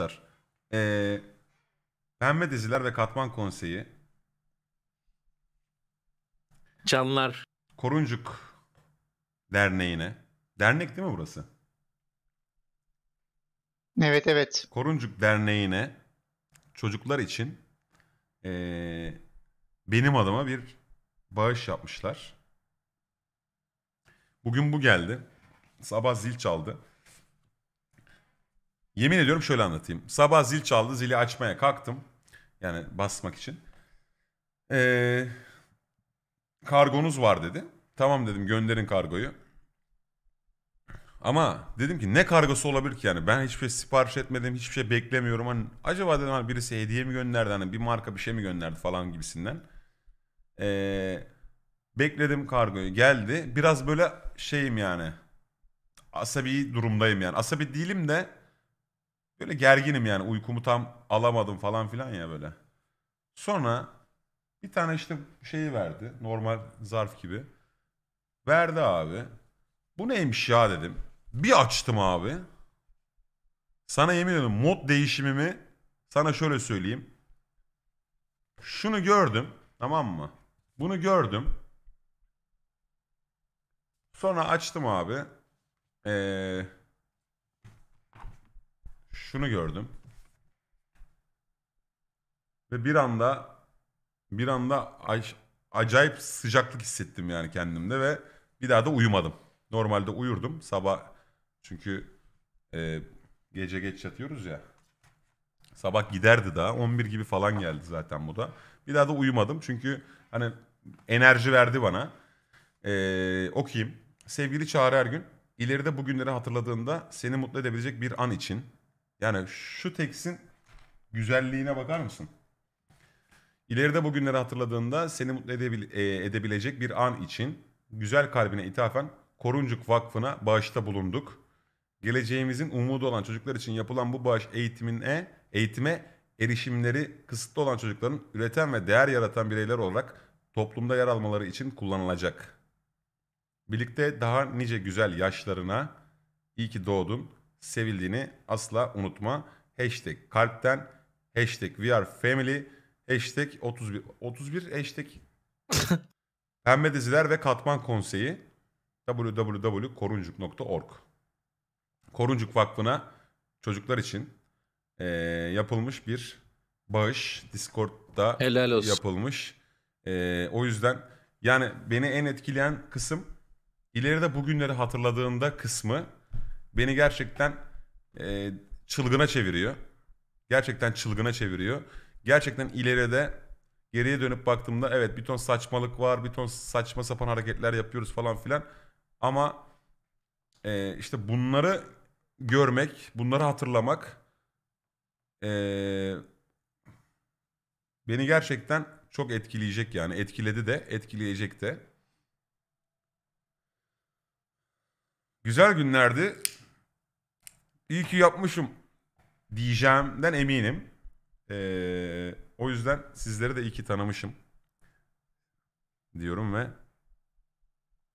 arkadaşlar ee, Pembe Diziler ve Katman Konseyi Canlar Koruncuk Derneği'ne Dernek değil mi burası? Evet evet. Koruncuk Derneği'ne çocuklar için ee, benim adıma bir bağış yapmışlar. Bugün bu geldi. Sabah zil çaldı. Yemin ediyorum şöyle anlatayım. Sabah zil çaldı. Zili açmaya kalktım. Yani basmak için. Ee, kargonuz var dedi. Tamam dedim gönderin kargoyu. Ama dedim ki ne kargosu olabilir ki yani ben hiçbir şey sipariş etmedim hiçbir şey beklemiyorum hani acaba dedim hani birisi hediye mi gönderdi hani bir marka bir şey mi gönderdi falan gibisinden. Ee, bekledim kargoyu geldi biraz böyle şeyim yani asabi durumdayım yani asabi değilim de Böyle gerginim yani uykumu tam alamadım falan filan ya böyle. Sonra bir tane işte şeyi verdi. Normal zarf gibi. Verdi abi. Bu neymiş ya dedim. Bir açtım abi. Sana yemin ediyorum mod değişimimi sana şöyle söyleyeyim. Şunu gördüm. Tamam mı? Bunu gördüm. Sonra açtım abi. Ee, şunu gördüm. Ve bir anda bir anda acayip sıcaklık hissettim yani kendimde ve bir daha da uyumadım. Normalde uyurdum sabah çünkü e, gece geç yatıyoruz ya. Sabah giderdi daha 11 gibi falan geldi zaten bu da. Bir daha da uyumadım çünkü hani enerji verdi bana. E, okuyayım. Sevgili Çağrı Ergün ileride bugünleri hatırladığında seni mutlu edebilecek bir an için yani şu teksin güzelliğine bakar mısın? İleride bu günleri hatırladığında seni mutlu edebil- e, edebilecek bir an için güzel kalbine ithafen Koruncuk Vakfı'na bağışta bulunduk. Geleceğimizin umudu olan çocuklar için yapılan bu bağış eğitimine, eğitime erişimleri kısıtlı olan çocukların üreten ve değer yaratan bireyler olarak toplumda yer almaları için kullanılacak. Birlikte daha nice güzel yaşlarına iyi ki doğdun sevildiğini asla unutma. Hashtag kalpten, hashtag we are family, hashtag 31, 31 hashtag pembe diziler ve katman konseyi www.koruncuk.org Koruncuk Vakfı'na çocuklar için e, yapılmış bir bağış Discord'da Helal olsun. yapılmış. E, o yüzden yani beni en etkileyen kısım ileride bugünleri hatırladığında kısmı beni gerçekten e, çılgına çeviriyor. Gerçekten çılgına çeviriyor. Gerçekten ileride geriye dönüp baktığımda evet bir ton saçmalık var, bir ton saçma sapan hareketler yapıyoruz falan filan. Ama e, işte bunları görmek, bunları hatırlamak e, beni gerçekten çok etkileyecek yani. Etkiledi de, etkileyecek de. Güzel günlerdi iyi ki yapmışım diyeceğimden eminim. Ee, o yüzden sizleri de iyi ki tanımışım diyorum ve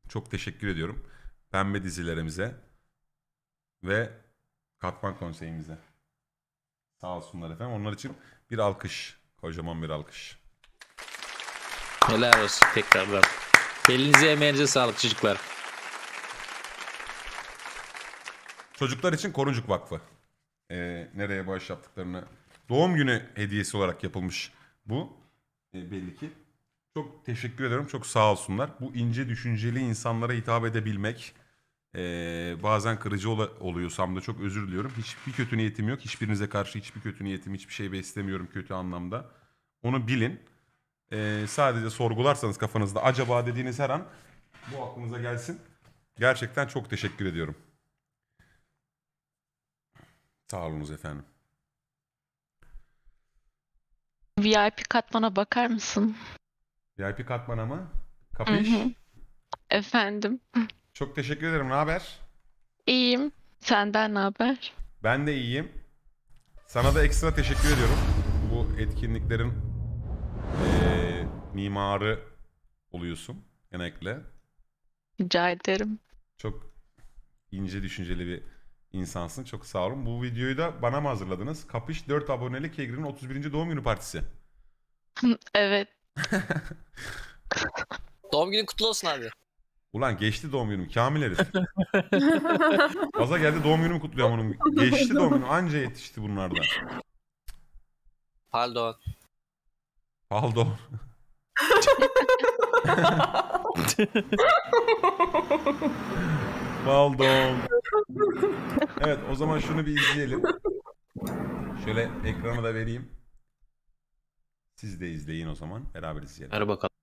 çok teşekkür ediyorum pembe dizilerimize ve katman konseyimize. Sağ olsunlar efendim. Onlar için bir alkış. Kocaman bir alkış. Helal olsun tekrardan. Elinize emeğinize sağlık çocuklar. Çocuklar için Koruncuk Vakfı. Ee, nereye bağış yaptıklarını. Doğum günü hediyesi olarak yapılmış bu. Ee, belli ki. Çok teşekkür ederim. Çok sağ olsunlar. Bu ince düşünceli insanlara hitap edebilmek e, bazen kırıcı ol- oluyorsam da çok özür diliyorum. Hiçbir kötü niyetim yok. Hiçbirinize karşı hiçbir kötü niyetim, hiçbir şey beslemiyorum kötü anlamda. Onu bilin. E, sadece sorgularsanız kafanızda acaba dediğiniz her an bu aklınıza gelsin. Gerçekten çok teşekkür ediyorum. Sağolunuz efendim. VIP katmana bakar mısın? VIP katmana mı? Kapış? Efendim. Çok teşekkür ederim. Ne haber? İyiyim. Senden ne haber? Ben de iyiyim. Sana da ekstra teşekkür ediyorum. Bu etkinliklerin ee, mimarı oluyorsun genellikle. Rica ederim. Çok ince düşünceli bir insansın. Çok sağ olun. Bu videoyu da bana mı hazırladınız? Kapış 4 aboneli Kegri'nin 31. doğum günü partisi. evet. doğum günün kutlu olsun abi. Ulan geçti doğum günüm Kamil herif. Gaza geldi doğum günümü kutluyorum onun. Geçti doğum günü. anca yetişti bunlardan. Pardon. Pardon. Pardon. evet o zaman şunu bir izleyelim. Şöyle ekranı da vereyim. Siz de izleyin o zaman. Beraber izleyelim. Hadi bakalım.